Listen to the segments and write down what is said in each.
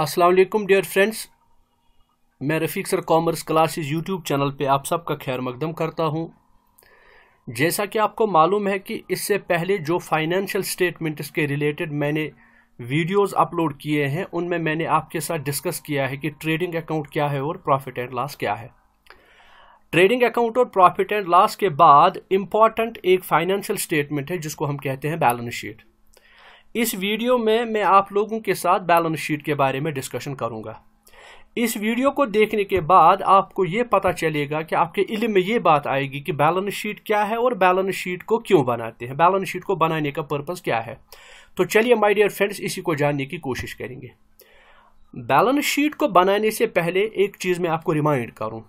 Aslam dear friends मैं Rafique sir commerce classes YouTube channel पे आप सबका खैर मकदम करता हूँ जैसा कि आपको मालूम है कि इससे पहले जो फाइनेंशियल स्टेटमेंट्स के रिलेटेड मैंने वीडियोस अपलोड किए हैं उनमें मैंने आपके साथ डिस्कस किया है कि ट्रेडिंग अकाउंट क्या है और प्रॉफिट एंड लॉस क्या है ट्रेडिंग अकाउंट और प्रॉफिट एंड लॉस के बाद इम्पॉर्टेंट एक फाइनेंशियल स्टेटमेंट है जिसको हम कहते हैं बैलेंस शीट इस वीडियो में मैं आप लोगों के साथ बैलेंस शीट के बारे में डिस्कशन करूंगा इस वीडियो को देखने के बाद आपको ये पता चलेगा कि आपके इल्म में ये बात आएगी कि बैलेंस शीट क्या है और बैलेंस शीट को क्यों बनाते हैं बैलेंस शीट को बनाने का पर्पस क्या है तो चलिए माई डियर फ्रेंड्स इसी को जानने की कोशिश करेंगे बैलेंस शीट को बनाने से पहले एक चीज़ मैं आपको रिमाइंड करूं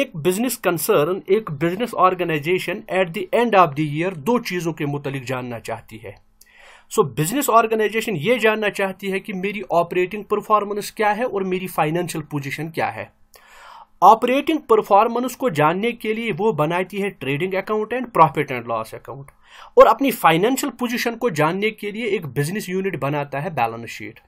एक बिजनेस कंसर्न एक business organization at the end of the year दो चीज़ों के मुतलिक जानना चाहती है सो बिजनेस ऑर्गेनाइजेशन ये जानना चाहती है कि मेरी ऑपरेटिंग परफॉर्मेंस क्या है और मेरी फाइनेंशियल पोजीशन क्या है ऑपरेटिंग परफॉर्मेंस को जानने के लिए वो बनाती है trading account and profit and loss account और अपनी फाइनेंशियल पोजिशन को जानने के लिए एक बिजनेस यूनिट बनाता है बैलेंस शीट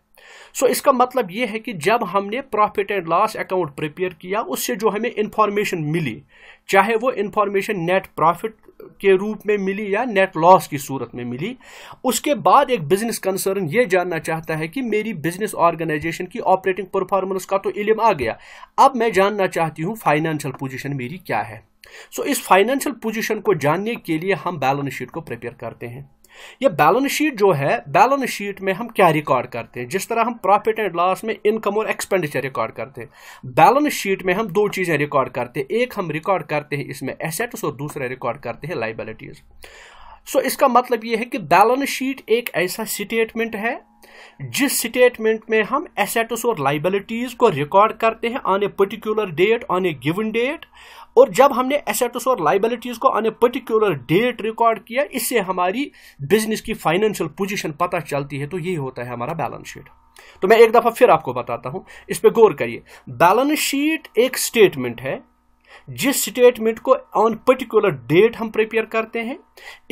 सो so, इसका मतलब यह है कि जब हमने profit and loss account prepare किया उससे जो हमें इंफॉर्मेशन मिली चाहे वो इंफॉर्मेशन नेट प्रॉफिट के रूप में मिली या नेट लॉस की सूरत में मिली उसके बाद एक बिजनेस कंसर्न यह जानना चाहता है कि मेरी बिजनेस ऑर्गेनाइजेशन की ऑपरेटिंग परफॉर्मेंस का तो इलम आ गया अब मैं जानना चाहती हूँ फाइनेंशियल पोजिशन मेरी क्या है सो so, इस फाइनेंशियल पोजिशन को जानने के लिए हम बैलेंस शीट को प्रिपेयर करते हैं ये बैलेंस शीट जो है बैलेंस शीट में हम क्या रिकॉर्ड करते हैं जिस तरह हम प्रॉफिट एंड लॉस में इनकम और एक्सपेंडिचर रिकॉर्ड करते हैं बैलेंस शीट में हम दो चीज़ें रिकॉर्ड करते हैं एक हम रिकॉर्ड करते हैं इसमें एसेट्स और दूसरा रिकॉर्ड करते हैं लाइबिलिटीज़ सो इसका मतलब यह है कि बैलेंस शीट एक ऐसा स्टेटमेंट है जिस स्टेटमेंट में हम एसेट्स और लाइबिलिटीज को रिकॉर्ड करते हैं on a particular date on a given date और जब हमने एसेट्स और लाइबिलिटीज को on a particular date record किया इससे हमारी बिजनेस की फाइनेंशियल पोजीशन पता चलती है तो यही होता है हमारा बैलेंस शीट तो मैं एक दफा फिर आपको बताता हूं इस पर गौर करिए बैलेंस शीट एक स्टेटमेंट है जिस स्टेटमेंट को ऑन पर्टिकुलर डेट हम प्रिपेयर करते हैं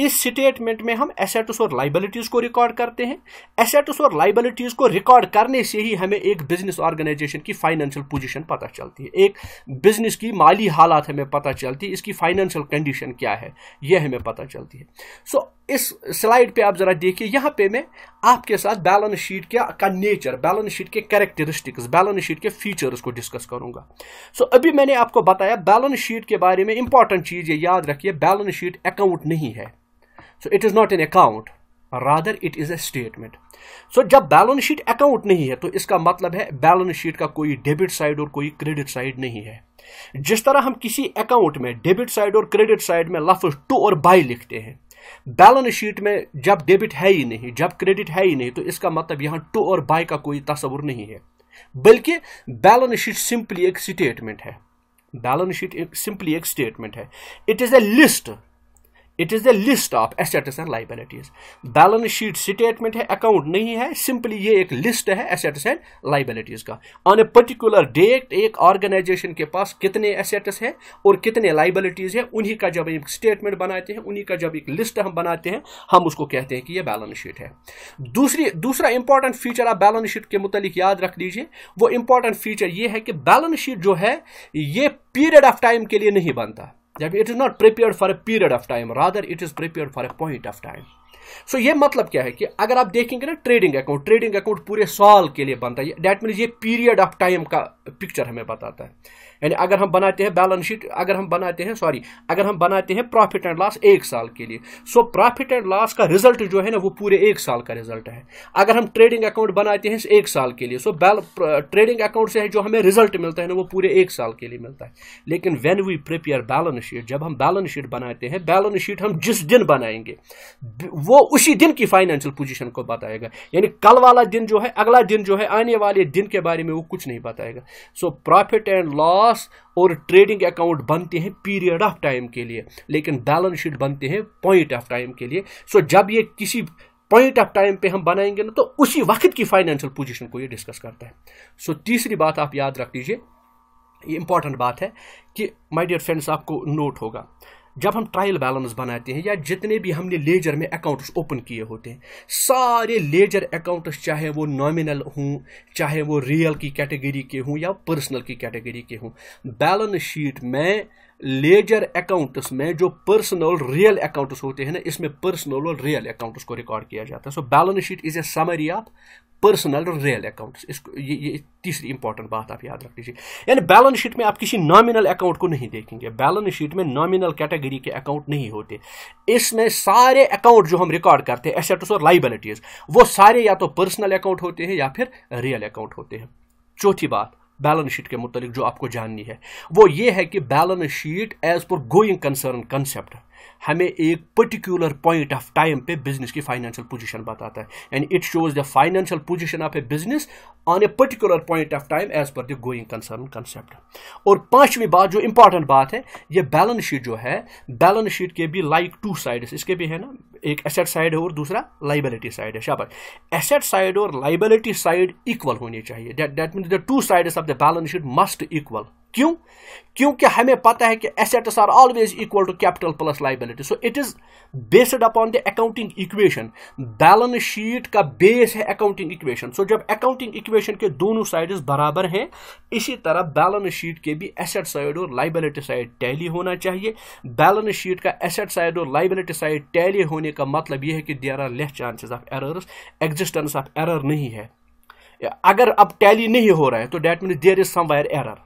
इस स्टेटमेंट में हम एसेट्स और लाइबिलिटीज को रिकॉर्ड करते हैं एसेट्स और लाइबिलिटीज को रिकॉर्ड करने से ही हमें एक बिजनेस ऑर्गेनाइजेशन की फाइनेंशियल पोजीशन पता चलती है एक बिजनेस की माली हालात हमें पता चलती है इसकी फाइनेंशियल कंडीशन क्या है यह हमें पता चलती है सो so, इस स्लाइड पे आप जरा देखिए यहाँ पे मैं आपके साथ बैलेंस शीट के का नेचर बैलेंस शीट के कैरेक्टरिस्टिक्स बैलेंस शीट के फीचर्स को डिस्कस करूंगा सो so, अभी मैंने आपको बताया बैलेंस शीट के बारे में इंपॉर्टेंट चीज़ ये याद रखिए बैलेंस शीट अकाउंट नहीं है so it is not an account rather it is a statement so जब बैलेंस शीट अकाउंट नहीं है तो इसका मतलब है बैलेंस शीट का कोई डेबिट साइड और कोई क्रेडिट साइड नहीं है जिस तरह हम किसी अकाउंट में डेबिट साइड और क्रेडिट साइड में लफ्ज टू और बाई लिखते हैं बैलेंस शीट में जब डेबिट है ही नहीं जब क्रेडिट है ही नहीं तो इसका मतलब यहां टू और बाय का कोई तस्वुर नहीं है बल्कि बैलेंस शीट सिंपली एक स्टेटमेंट है बैलेंस शीट एक सिंपली एक स्टेटमेंट है it is a list it is the list of assets and liabilities balance sheet statement है अकाउंट नहीं है सिंपली ये एक लिस्ट है एसेट्स एंड लाइबिलिटीज का ऑन ए पर्टिकुलर डेट एक ऑर्गेनाइजेशन के पास कितने एसेट्स हैं और कितने लाइबिलिटीज हैं उन्हीं का जब एक स्टेटमेंट बनाते हैं उन्हीं का जब एक लिस्ट हम बनाते हैं हम उसको कहते हैं कि यह बैलेंस शीट है दूसरी दूसरा इंपॉर्टेंट फीचर आप बैलेंस शीट के मुतालिक याद रख लीजिए वो इंपॉर्टेंट फीचर ये है कि बैलेंस शीट जो है ये पीरियड ऑफ टाइम के लिए नहीं बनता that it is not prepared for a period of time rather it is prepared for a point of time so so, ये मतलब क्या है कि अगर आप देखेंगे ना ट्रेडिंग अकाउंट ट्रेडिंग अकाउंट पूरे साल के लिए बनता है डैट मीन ये पीरियड ऑफ टाइम का पिक्चर हमें बताता है यानी अगर हम बनाते हैं बैलेंस शीट अगर हम बनाते हैं सॉरी अगर हम बनाते हैं प्रॉफिट एंड लॉस एक साल के लिए सो प्रॉफिट एंड लॉस का रिजल्ट जो है ना वो पूरे एक साल का रिजल्ट है अगर हम ट्रेडिंग अकाउंट बनाते हैं एक साल के लिए सो ट्रेडिंग अकाउंट से जो हमें रिजल्ट मिलता है ना वो पूरे एक साल के लिए मिलता है लेकिन when we prepare balance sheet जब हम बैलेंस शीट बनाते हैं बैलेंस शीट हम जिस दिन बनाएंगे वो उसी दिन की फाइनेंशियल पोजीशन को बताएगा यानी कल वाला दिन जो है अगला दिन जो है आने वाले दिन के बारे में वो कुछ नहीं बताएगा सो प्रॉफिट एंड लॉस और ट्रेडिंग अकाउंट बनते हैं पीरियड ऑफ टाइम के लिए लेकिन बैलेंस शीट बनते हैं पॉइंट ऑफ टाइम के लिए सो जब ये किसी पॉइंट ऑफ टाइम पे हम बनाएंगे ना तो उसी वक्त की फाइनेंशियल पोजीशन को ये डिस्कस करता है सो so, तीसरी बात आप याद रख लीजिए ये इंपॉर्टेंट बात है कि माय डियर फ्रेंड्स आपको नोट होगा जब हम ट्रायल बैलेंस बनाते हैं या जितने भी हमने लेजर में अकाउंट्स ओपन किए होते हैं सारे लेजर अकाउंट्स चाहे वो नॉमिनल हों चाहे वो रियल की कैटेगरी के हों या पर्सनल की कैटेगरी के हों बैलेंस शीट में लेजर अकाउंट्स में जो पर्सनल रियल अकाउंट्स होते हैं ना इसमें पर्सनल और रियल अकाउंट्स को रिकॉर्ड किया जाता है so balance sheet is a summary of personal और रियल अकाउंट्स इसको ये, ये तीसरी इंपॉर्टेंट बात आप याद रख लीजिए यानी बैलेंस शीट में आप किसी नॉमिनल अकाउंट को नहीं देखेंगे बैलेंस शीट में नॉमिनल कैटेगरी के अकाउंट नहीं होते इसमें सारे अकाउंट जो हम रिकॉर्ड करते हैं एसेट्स और लाइबिलिटीज वो सारे या तो पर्सनल अकाउंट होते हैं या फिर रियल अकाउंट होते हैं चौथी बात बैलेंस शीट के मुतालिक जो आपको जाननी है वो ये है कि balance sheet as per going concern concept हमें एक पर्टिकुलर पॉइंट ऑफ टाइम पे बिजनेस की फाइनेंशियल पोजीशन बताता है and it shows the financial position of a business on a particular point of time as per the going concern concept और पांचवी बात जो इंपॉर्टेंट बात है ये बैलेंस शीट जो है बैलेंस शीट के भी लाइक टू साइड इसके भी है ना एक एसेट साइड है और दूसरा लाइबिलिटी साइड है शाबाश एसेट साइड और लाइबिलिटी साइड इक्वल होनी चाहिए that that the two sides of the balance sheet must equal क्यों क्योंकि हमें पता है कि assets are always equal to capital plus liability so it is based upon the accounting equation balance sheet का base है अकाउंटिंग इक्वेशन सो जब accounting equation के दोनों साइड्स बराबर हैं इसी तरह बैलेंस शीट के भी एसेट साइड और लाइबिलिटी साइड टैली होना चाहिए बैलेंस शीट का एसेट साइड और लाइबिलिटी साइड टैली होने का मतलब यह है कि there are less chances of errors existence of error नहीं है अगर अब टैली नहीं हो रहा है तो that mean there is somewhere error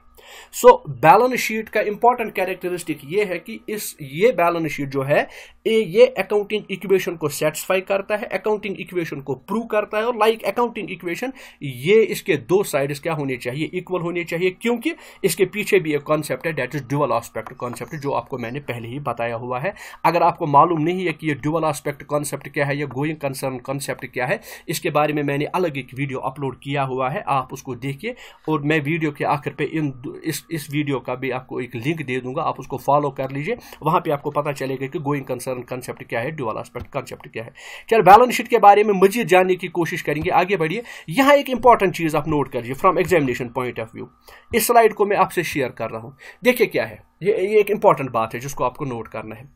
so balance sheet का इंपॉर्टेंट कैरेक्टरिस्टिक ये है कि इस ये बैलेंस शीट जो है ये अकाउंटिंग इक्वेशन को सेटिस्फाई करता है अकाउंटिंग इक्वेशन को प्रूव करता है और लाइक अकाउंटिंग इक्वेशन ये इसके दो साइड्स क्या होने चाहिए इक्वल होने चाहिए क्योंकि इसके पीछे भी एक कॉन्सेप्ट है that is dual aspect concept जो आपको मैंने पहले ही बताया हुआ है अगर आपको मालूम नहीं है कि यह ड्यूअल आस्पेक्ट कॉन्सेप्ट क्या है यह गोइंग कंसर्न कॉन्सेप्ट क्या है इसके बारे में मैंने अलग एक वीडियो अपलोड किया हुआ है आप उसको देखिए और मैं वीडियो के आखिर पर इन इस इस वीडियो का भी आपको एक लिंक दे दूंगा आप उसको फॉलो कर लीजिए वहां पे आपको पता चलेगा कि गोइंग कंसर्न कंसेप्ट क्या है ड्यूअल एस्पेक्ट कंसेप्ट क्या है चल बैलेंस शीट के बारे में मजीद जानने की कोशिश करेंगे आगे बढ़िए यहाँ एक इंपॉर्टेंट चीज़ आप नोट करिए from examination point of view इस स्लाइड को मैं आपसे शेयर कर रहा हूँ देखिए क्या है ये, ये एक इंपॉर्टेंट बात है जिसको आपको नोट करना है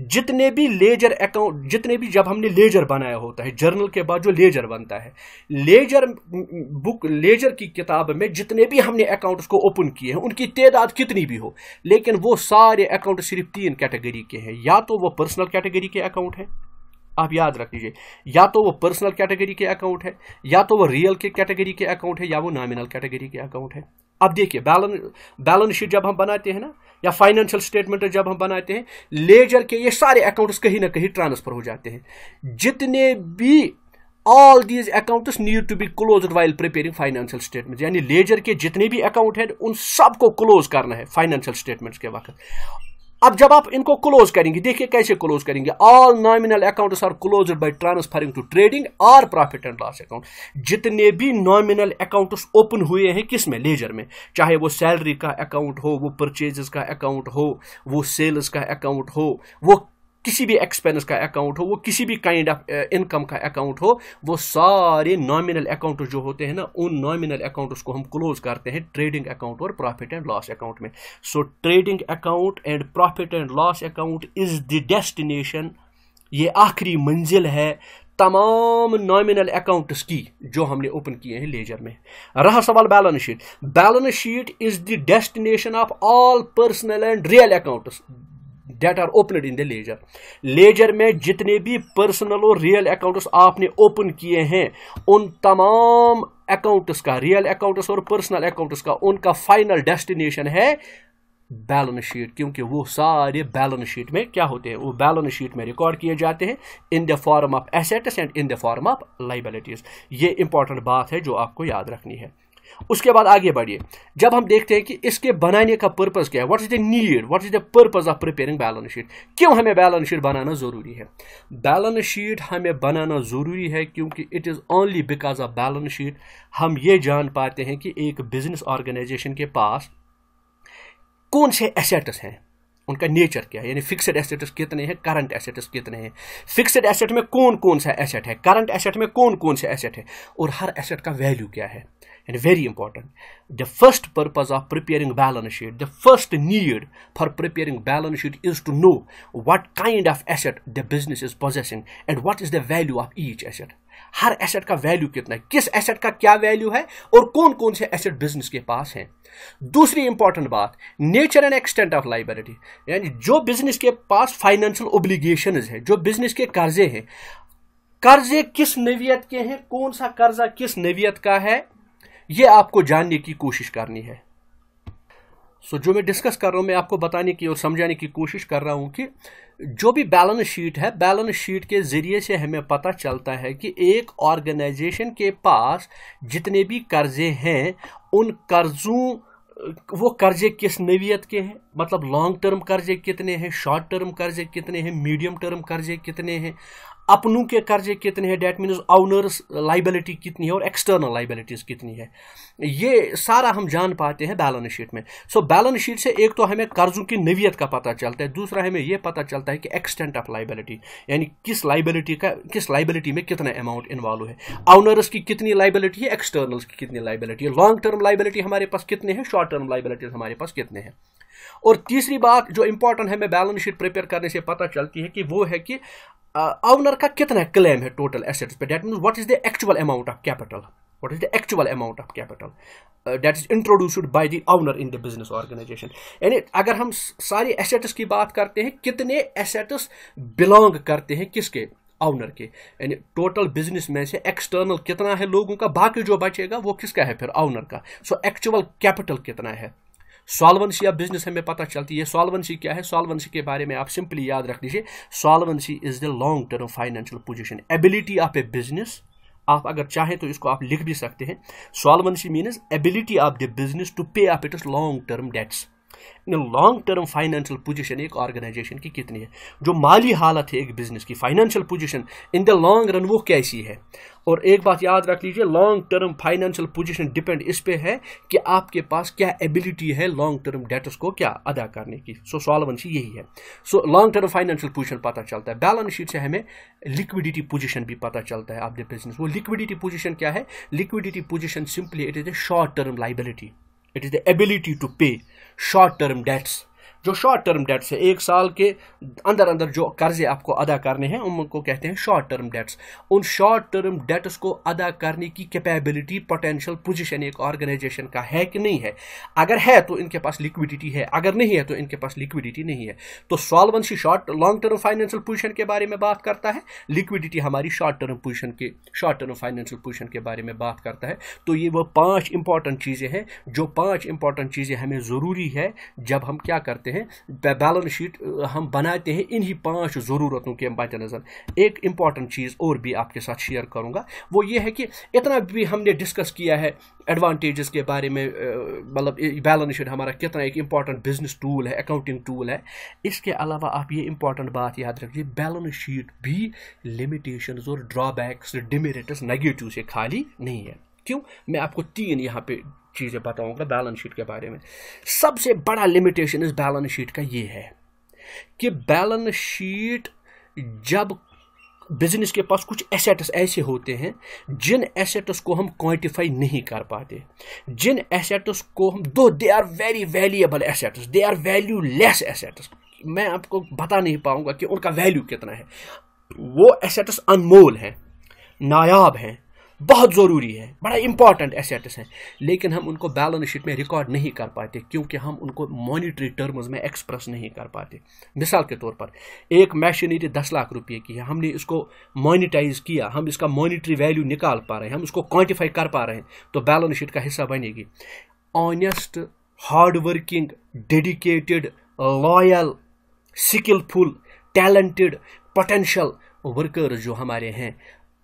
जितने भी लेजर अकाउंट जितने भी जब हमने लेजर बनाया होता है जर्नल के बाद जो लेजर बनता है लेजर बुक लेजर की किताब में जितने भी हमने अकाउंट्स को ओपन किए हैं उनकी तादाद कितनी भी हो लेकिन वो सारे अकाउंट सिर्फ तीन कैटेगरी के हैं या तो वो पर्सनल कैटेगरी के अकाउंट हैं आप याद रख लीजिए या तो वो पर्सनल कैटेगरी के अकाउंट है या तो वो रियल के कैटेगरी के अकाउंट है या वो नॉमिनल कैटेगरी के अकाउंट है अब देखिए बैलेंस बैलेंस शीट जब हम बनाते हैं ना या फाइनेंशियल स्टेटमेंट जब हम बनाते हैं लेजर के ये सारे अकाउंट्स कहीं ना कहीं ट्रांसफर हो जाते हैं जितने भी all these accounts need to be close while preparing financial statement यानी लेजर के जितने भी अकाउंट हैं उन सबको क्लोज करना है फाइनेंशियल स्टेटमेंट्स के वक्त अब जब आप इनको क्लोज करेंगे देखिए कैसे क्लोज करेंगे all nominal accounts are close by transferring to trading और प्रॉफिट एंड लॉस अकाउंट जितने भी नॉमिनल अकाउंट्स ओपन हुए हैं किस में लेजर में चाहे वो सैलरी का अकाउंट हो वो परचेजेस का अकाउंट हो वो सेल्स का अकाउंट हो वो किसी भी एक्सपेंस का अकाउंट हो वो किसी भी काइंड ऑफ इनकम का अकाउंट हो वो सारे नॉमिनल अकाउंट जो होते हैं ना उन नॉमिनल अकाउंट्स को हम क्लोज करते हैं ट्रेडिंग अकाउंट और प्रॉफिट एंड लॉस अकाउंट में so trading account and profit and loss account is the destination ये आखिरी मंजिल है तमाम नॉमिनल अकाउंट्स की जो हमने ओपन किए हैं लेजर में रहा सवाल balance sheet balance sheet is the destination of all personal and real accounts that are opened in the ledger ledger में जितने भी पर्सनल और रियल अकाउंट्स आपने ओपन किए हैं उन तमाम अकाउंट्स का रियल अकाउंट्स और पर्सनल अकाउंट्स का उनका फाइनल डेस्टिनेशन है बैलेंस शीट क्योंकि वो सारे बैलेंस शीट में क्या होते हैं वो बैलेंस शीट में रिकॉर्ड किए जाते हैं in the form of assets and in the form of liabilities ये इंपॉर्टेंट बात है जो आपको याद रखनी है उसके बाद आगे बढ़िए जब हम देखते हैं कि इसके बनाने का पर्पज़ क्या है what is the need what is the purpose of preparing balance sheet क्यों हमें बैलेंस शीट बनाना ज़रूरी है बैलेंस शीट हमें बनाना ज़रूरी है क्योंकि it is only because of balance sheet हम ये जान पाते हैं कि एक बिज़नेस ऑर्गेनाइजेशन के पास कौन से एसेट्स हैं उनका नेचर क्या है यानी फिक्सड एसेट्स कितने हैं करंट एसेट्स कितने हैं फिक्सड एसेट में कौन कौन सा एसेट है करंट एसेट में कौन कौन सा एसेट है और हर एसेट का वैल्यू क्या है and very important the first purpose of preparing balance sheet the first need for preparing balance sheet is to know what kind of asset the business is possessing and what is the value of each asset हर asset का value कितना है किस asset का क्या value है और कौन कौन से एसेट बिजनेस के पास हैं दूसरी इंपॉर्टेंट बात nature and extent of liability यानी जो बिजनेस के पास फाइनेंशियल ओब्लिगेशन है जो बिजनेस के कर्जे हैं कर्जे किस नवियत के हैं कौन सा कर्जा किस नवियत का है यह आपको जानने की कोशिश करनी है सो जो मैं डिस्कस कर रहा हूँ मैं आपको बताने की और समझाने की कोशिश कर रहा हूँ कि जो भी बैलेंस शीट है बैलेंस शीट के ज़रिए से हमें पता चलता है कि एक ऑर्गेनाइजेशन के पास जितने भी कर्जे हैं उन कर्जों वो कर्जे किस नवीयत के हैं मतलब लॉन्ग टर्म कर्जे कितने हैं शॉर्ट टर्म कर्जे कितने हैं मीडियम टर्म कर्जे कितने हैं अपनों के कर्जे कितने हैं डेट मीन्स ऑनर्स लाइबिलिटी कितनी है और एक्सटर्नल लाइबिलिटीज़ कितनी है ये सारा हम जान पाते हैं बैलेंस शीट में सो बैलेंस शीट से एक तो हमें कर्जों की नवीयत का पता चलता है दूसरा हमें यह पता चलता है कि एक्सटेंट ऑफ लाइबिलिटी यानी किस लाइबिलिटी का किस लाइबिलिटी में कितना अमाउंट इन्वॉल्व है ऑनर्स की कितनी लाइबिलिटी है एक्सटर्नल्स की कितनी लाइबिलिटी है लॉन्ग टर्म लाइबिलिटी हमारे पास कितने हैं शॉर्ट टर्म लाइबिलिटीज हमारे पास कितने हैं और तीसरी बात जो इंपॉर्टेंट है मैं बैलेंस शीट प्रिपेयर करने से पता चलती है कि वो है कि ऑनर uh, का कितना क्लेम है टोटल एसेट्स पे that mean what is the actual amount of capital what is the actual amount of capital that is introduced by the owner in the business organisation यानी अगर हम सारी assets की बात करते हैं कितने एसेट्स बिलोंग करते हैं किसके ऑनर के यानी टोटल बिजनेस में से एक्सटर्नल कितना है लोगों का बाकी जो बचेगा वो किसका है फिर ऑनर का सो एक्चुअल कैपिटल कितना है सॉल्वेंसी ऑफ बिजनेस हमें पता चलती है सॉल्वेंसी क्या है सॉल्वेंसी के बारे में आप सिंपली याद रख लीजिए solvency is the long term financial position ability of a business आप अगर चाहें तो इसको आप लिख भी सकते हैं solvency means ability of the business to pay up it long term debts long term financial position एक ऑर्गेनाइजेशन की कितनी है जो माली हालत है एक बिजनेस की financial position in the long run वो कैसी है और एक बात याद रख लीजिए long term financial position depend इस पे है कि आपके पास क्या एबिलिटी है लॉन्ग टर्म डेटस को क्या अदा करने की सो सॉल्वेंसी यही है so long term financial position पता चलता है बैलेंस शीट से हमें लिक्विडिटी पोजीशन भी पता चलता है आपके बिजनेस वो लिक्विडिटी पोजीशन क्या है liquidity position simply it is a short term liability it is the ability to pay short term debts जो शॉर्ट टर्म डेट्स है एक साल के अंदर अंदर जो कर्जे आपको अदा करने हैं उनको कहते हैं शॉर्ट टर्म डेट्स उन शॉर्ट टर्म डेट्स को अदा करने की कैपेबिलिटी पोटेंशियल पोजीशन एक ऑर्गेनाइजेशन का है कि नहीं है अगर है तो इनके पास लिक्विडिटी है अगर नहीं है तो इनके पास लिक्विडिटी नहीं है तो solvency short long term financial position के बारे में बात करता है लिक्विडिटी हमारी शॉर्ट टर्म पोजिशन के शॉर्ट टर्म फाइनेंशियल पोजिशन के बारे में बात करता है तो ये वो पांच इंपॉर्टेंट चीज़ें हैं जो पांच इंपॉर्टेंट चीज़ें हमें ज़रूरी है जब हम क्या करते हैं हैं बैलेंस शीट हम बनाते हैं इन्हीं पांच ज़रूरतों के मद्देनज़र एक इम्पॉर्टेंट चीज़ और भी आपके साथ शेयर करूंगा वो ये है कि इतना भी हमने डिस्कस किया है एडवांटेजेस के बारे में मतलब बैलेंस शीट हमारा कितना एक इम्पॉर्टेंट बिजनेस टूल है अकाउंटिंग टूल है इसके अलावा आप ये इम्पॉर्टेंट बात याद रखिए बैलेंस शीट भी लिमिटेशन और ड्रॉबैक्स डिमेरिट्स नेगेटिव से खाली नहीं है क्यों मैं आपको तीन यहाँ पे चीज़ें बताऊंगा बैलेंस शीट के बारे में सबसे बड़ा लिमिटेशन इस बैलेंस शीट का ये है कि बैलेंस शीट जब बिजनेस के पास कुछ एसेट्स ऐसे होते हैं जिन एसेट्स को हम क्वांटिफाई नहीं कर पाते जिन एसेट्स को हम दो they are very valuable assets they are valueless assets मैं आपको बता नहीं पाऊंगा कि उनका वैल्यू कितना है वो एसेट्स अनमोल हैं नायाब हैं बहुत ज़रूरी है बड़ा इंपॉर्टेंट एसेट्स हैं लेकिन हम उनको बैलेंस शीट में रिकॉर्ड नहीं कर पाते क्योंकि हम उनको मॉनिटरी टर्म्स में एक्सप्रेस नहीं कर पाते मिसाल के तौर पर एक मैशनरी दस लाख रुपये की है हमने इसको मोनिटाइज किया हम इसका मॉनिटरी वैल्यू निकाल पा रहे हैं हम उसको क्वान्टिफाई कर पा रहे हैं तो बैलेंस शीट का हिस्सा बनेगी honest hardworking dedicated loyal skilful talented potential workers जो हमारे हैं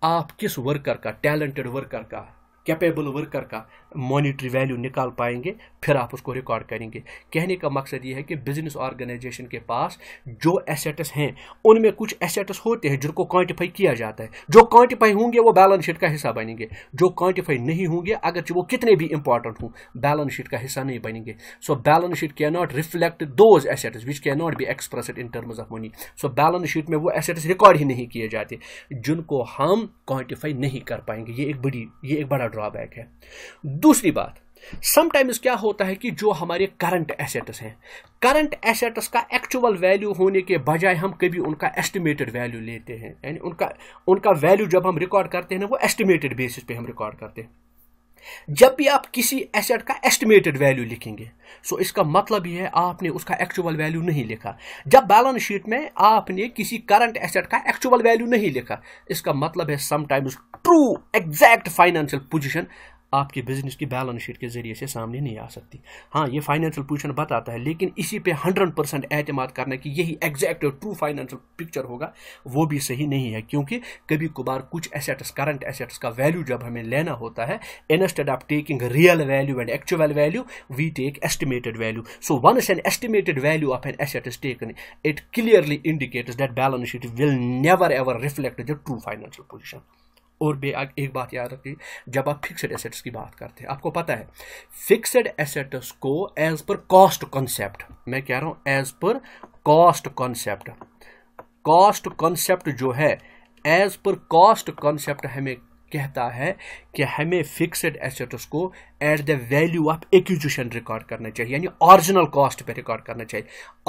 आप किस वर्कर का टैलेंटेड वर्कर का कैपेबल वर्कर का मॉनिटरी वैल्यू निकाल पाएंगे फिर आप उसको रिकॉर्ड करेंगे कहने का मकसद ये है कि बिजनेस ऑर्गेनाइजेशन के पास जो एसेट्स हैं उनमें कुछ एसेट्स होते हैं जिनको क्वांटिफाई किया जाता है जो क्वांटिफाई होंगे वो बैलेंस शीट का हिस्सा बनेंगे जो क्वांटिफाई नहीं होंगे अगर वो कितने भी इंपॉर्टेंट हों बैलेंस शीट का हिस्सा नहीं बनेंगे so balance sheet can not reflect those assets which can not be expressed in terms of money so balance sheet में वो एसेट्स रिकॉर्ड ही नहीं किए जाते जिनको हम क्वांटिफाई नहीं कर पाएंगे ये एक बड़ी ये एक बड़ा ड्रॉबैक है दूसरी बात समटाइम्स क्या होता है कि जो हमारे करंट एसेट्स हैं करंट एसेट्स का एक्चुअल वैल्यू होने के बजाय हम कभी उनका एस्टिमेटेड वैल्यू लेते हैं यानी उनका उनका वैल्यू जब हम रिकॉर्ड करते हैं ना वो एस्टिमेटेड बेसिस पे हम रिकॉर्ड करते हैं जब भी आप किसी एसेट का एस्टिमेटेड वैल्यू लिखेंगे सो इसका मतलब यह है आपने उसका एक्चुअल वैल्यू नहीं लिखा जब बैलेंस शीट में आपने किसी करंट एसेट का एक्चुअल वैल्यू नहीं लिखा इसका मतलब है sometimes true exact financial position आपके बिजनेस की बैलेंस शीट के ज़रिए से सामने नहीं आ सकती हाँ ये फाइनेंशियल पोजिशन बताता है लेकिन इसी पे हंड्रेड परसेंट एतमाद करना कि यही एग्जैक्ट और ट्रू फाइनेंशियल पिक्चर होगा वो भी सही नहीं है क्योंकि कभी कभार कुछ एसेट्स करंट एसेट्स का वैल्यू जब हमें लेना होता है instead of taking real value and actual value we take estimated value so once an estimated value of an asset is taken it clearly indicate that balance sheet will never ever reflect the true financial position और भी एक बात याद रखिए जब आप fixed assets की बात करते हैं आपको पता है फिक्सड एसेट्स को एज पर कॉस्ट कॉन्सेप्ट मैं कह रहा हूँ as per cost concept cost concept जो है एज पर कॉस्ट कॉन्सेप्ट हमें कहता है कि हमें फिक्सड एसेट्स को at the value of acquisition record करना चाहिए यानी ऑरिजिनल कॉस्ट पे रिकॉर्ड करना चाहिए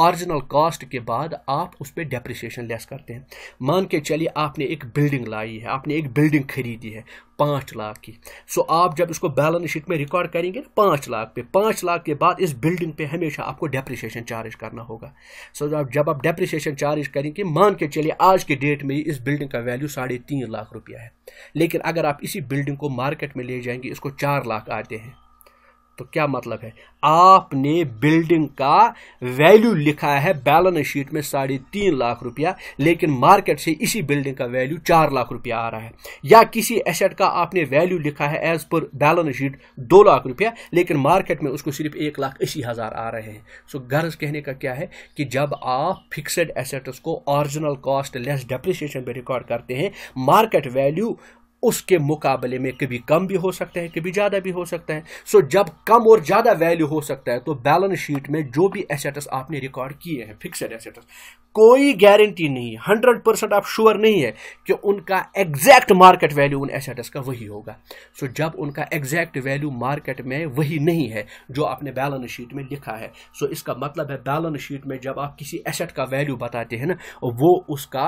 ऑरिजिनल कॉस्ट के बाद आप उस पर डेप्रिसिएशन लेस करते हैं मान के चलिए आपने एक बिल्डिंग लाई है आपने एक बिल्डिंग खरीदी है पाँच लाख की सो आप जब इसको बैलेंस शीट में रिकॉर्ड करेंगे ना पाँच लाख पे पाँच लाख के बाद इस बिल्डिंग पे हमेशा आपको डेप्रिसिएशन चार्ज करना होगा सो so, जब जब आप डेप्रिसिएशन चार्ज करेंगे मान के चलिए आज के डेट में इस बिल्डिंग का वैल्यू साढ़े तीन लाख रुपया है लेकिन अगर आप इसी बिल्डिंग को मार्केट में ले जाएंगे इसको चार लाख आते हैं तो क्या मतलब है आपने बिल्डिंग का वैल्यू लिखा है बैलेंस शीट में साढ़े तीन लाख रुपया लेकिन मार्केट से इसी बिल्डिंग का वैल्यू चार लाख रुपया आ रहा है या किसी एसेट का आपने वैल्यू लिखा है एज पर बैलेंस शीट दो लाख रुपया लेकिन मार्केट में उसको सिर्फ एक लाख अस्सी हज़ार आ रहे हैं सो गर्ज कहने का क्या है कि जब आप फिक्सड एसेट्स को ऑरिजिनल कॉस्ट लेस डेप्रिसिएशन पर रिकॉर्ड करते हैं मार्केट वैल्यू उसके मुकाबले में कभी कम भी हो सकता है कभी ज़्यादा भी हो सकता है सो जब कम और ज़्यादा वैल्यू हो सकता है तो बैलेंस शीट में जो भी एसेट्स आपने रिकॉर्ड किए हैं फिक्सड एसेट्स कोई गारंटी नहीं है हंड्रेड परसेंट आप श्योर नहीं है कि उनका एग्जैक्ट मार्केट वैल्यू उन एसेट्स का वही होगा सो जब उनका एग्जैक्ट वैल्यू मार्केट में वही नहीं है जो आपने बैलेंस शीट में लिखा है सो इसका मतलब है बैलेंस शीट में जब आप किसी एसेट का वैल्यू बताते हैं ना वो उसका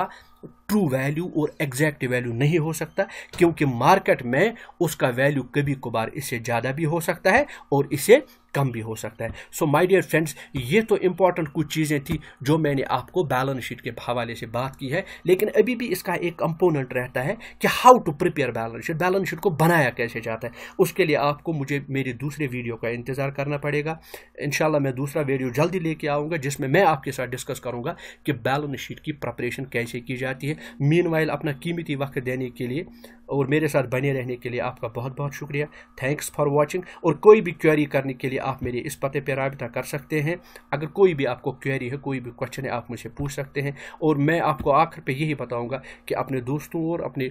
ट्रू वैल्यू और एग्जैक्ट वैल्यू नहीं हो सकता क्योंकि मार्केट में उसका वैल्यू कभी कभार इससे ज़्यादा भी हो सकता है और इससे कम भी हो सकता है सो माय डियर फ्रेंड्स ये तो इम्पॉर्टेंट कुछ चीज़ें थी जो मैंने आपको बैलेंस शीट के हवाले से बात की है लेकिन अभी भी इसका एक कंपोनेंट रहता है कि how to prepare balance sheet balance sheet को बनाया कैसे जाता है उसके लिए आपको मुझे मेरे दूसरे वीडियो का इंतज़ार करना पड़ेगा इन मैं दूसरा वीडियो जल्दी लेके आऊँगा जिसमें मैं आपके साथ डिस्कस करूँगा कि बैलेंस शीट की प्रपरेशन कैसे की जाती है मीन अपना कीमती वक्त देने के लिए और मेरे साथ बने रहने के लिए आपका बहुत बहुत शुक्रिया थैंक्स फॉर वॉचिंग और कोई भी क्वेरी करने के लिए आप मेरे इस पते पर रबता कर सकते हैं अगर कोई भी आपको क्वेरी है कोई भी क्वेश्चन है आप मुझे पूछ सकते हैं और मैं आपको आखिर पर यही बताऊँगा कि अपने दोस्तों और अपने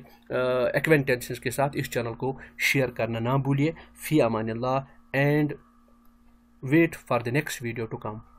एक्वेंटेंसेस के साथ इस चैनल को शेयर करना ना भूलिए फ़ी अमान and wait for the next video to come